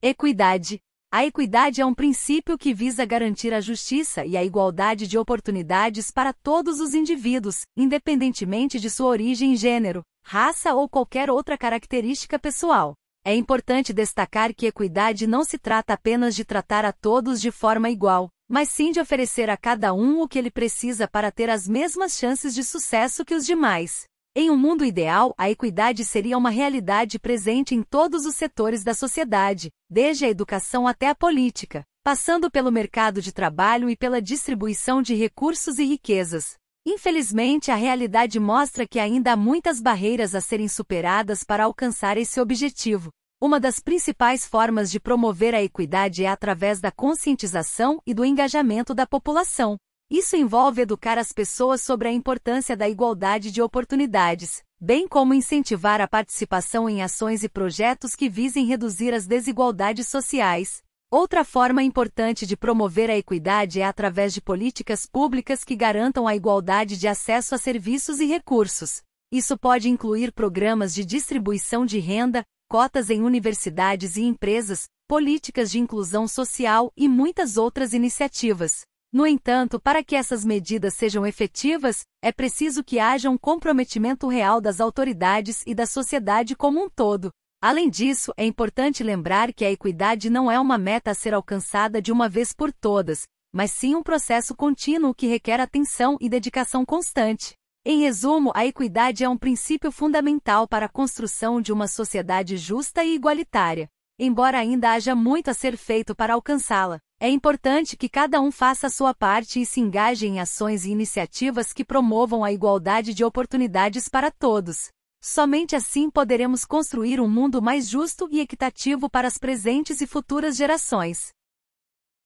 Equidade. A equidade é um princípio que visa garantir a justiça e a igualdade de oportunidades para todos os indivíduos, independentemente de sua origem, gênero, raça ou qualquer outra característica pessoal. É importante destacar que equidade não se trata apenas de tratar a todos de forma igual, mas sim de oferecer a cada um o que ele precisa para ter as mesmas chances de sucesso que os demais. Em um mundo ideal, a equidade seria uma realidade presente em todos os setores da sociedade, desde a educação até a política, passando pelo mercado de trabalho e pela distribuição de recursos e riquezas. Infelizmente, a realidade mostra que ainda há muitas barreiras a serem superadas para alcançar esse objetivo. Uma das principais formas de promover a equidade é através da conscientização e do engajamento da população. Isso envolve educar as pessoas sobre a importância da igualdade de oportunidades, bem como incentivar a participação em ações e projetos que visem reduzir as desigualdades sociais. Outra forma importante de promover a equidade é através de políticas públicas que garantam a igualdade de acesso a serviços e recursos. Isso pode incluir programas de distribuição de renda, cotas em universidades e empresas, políticas de inclusão social e muitas outras iniciativas. No entanto, para que essas medidas sejam efetivas, é preciso que haja um comprometimento real das autoridades e da sociedade como um todo. Além disso, é importante lembrar que a equidade não é uma meta a ser alcançada de uma vez por todas, mas sim um processo contínuo que requer atenção e dedicação constante. Em resumo, a equidade é um princípio fundamental para a construção de uma sociedade justa e igualitária, embora ainda haja muito a ser feito para alcançá-la. É importante que cada um faça a sua parte e se engaje em ações e iniciativas que promovam a igualdade de oportunidades para todos. Somente assim poderemos construir um mundo mais justo e equitativo para as presentes e futuras gerações.